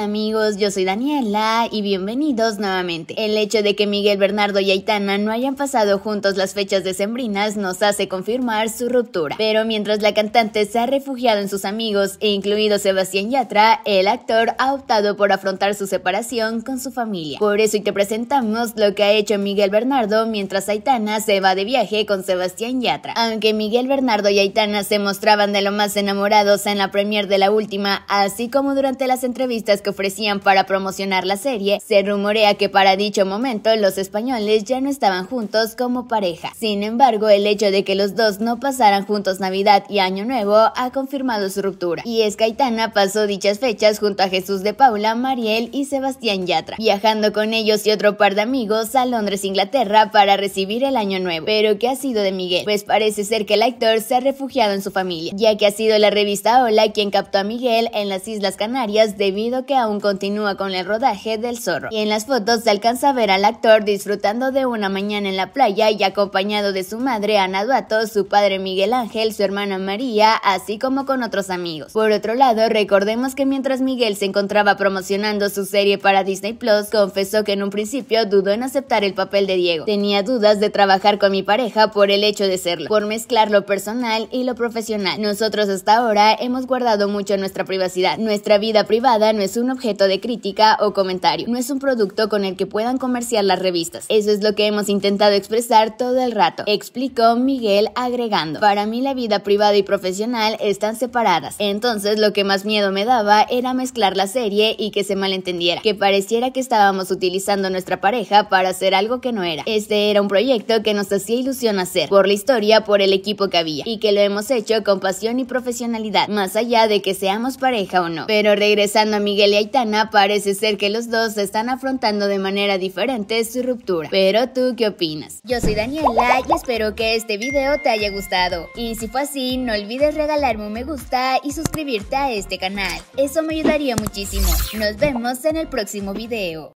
amigos, yo soy Daniela y bienvenidos nuevamente. El hecho de que Miguel Bernardo y Aitana no hayan pasado juntos las fechas decembrinas nos hace confirmar su ruptura. Pero mientras la cantante se ha refugiado en sus amigos e incluido Sebastián Yatra, el actor ha optado por afrontar su separación con su familia. Por eso hoy te presentamos lo que ha hecho Miguel Bernardo mientras Aitana se va de viaje con Sebastián Yatra. Aunque Miguel Bernardo y Aitana se mostraban de lo más enamorados en la premier de la última, así como durante las entrevistas que ofrecían para promocionar la serie, se rumorea que para dicho momento los españoles ya no estaban juntos como pareja. Sin embargo, el hecho de que los dos no pasaran juntos Navidad y Año Nuevo ha confirmado su ruptura. Y es que pasó dichas fechas junto a Jesús de Paula, Mariel y Sebastián Yatra, viajando con ellos y otro par de amigos a Londres, Inglaterra para recibir el Año Nuevo. Pero ¿qué ha sido de Miguel? Pues parece ser que el actor se ha refugiado en su familia, ya que ha sido la revista Hola quien captó a Miguel en las Islas Canarias debido a que aún continúa con el rodaje del zorro. Y en las fotos se alcanza a ver al actor disfrutando de una mañana en la playa y acompañado de su madre Ana Duato, su padre Miguel Ángel, su hermana María, así como con otros amigos. Por otro lado, recordemos que mientras Miguel se encontraba promocionando su serie para Disney Plus, confesó que en un principio dudó en aceptar el papel de Diego. Tenía dudas de trabajar con mi pareja por el hecho de serlo, por mezclar lo personal y lo profesional. Nosotros hasta ahora hemos guardado mucho nuestra privacidad, nuestra vida privada, nuestra un objeto de crítica o comentario, no es un producto con el que puedan comerciar las revistas. Eso es lo que hemos intentado expresar todo el rato, explicó Miguel agregando. Para mí la vida privada y profesional están separadas. Entonces lo que más miedo me daba era mezclar la serie y que se malentendiera, que pareciera que estábamos utilizando nuestra pareja para hacer algo que no era. Este era un proyecto que nos hacía ilusión hacer, por la historia, por el equipo que había, y que lo hemos hecho con pasión y profesionalidad, más allá de que seamos pareja o no. Pero regresando a Miguel, y Aitana parece ser que los dos están afrontando de manera diferente su ruptura. Pero tú, ¿qué opinas? Yo soy Daniela y espero que este video te haya gustado. Y si fue así, no olvides regalarme un me gusta y suscribirte a este canal. Eso me ayudaría muchísimo. Nos vemos en el próximo video.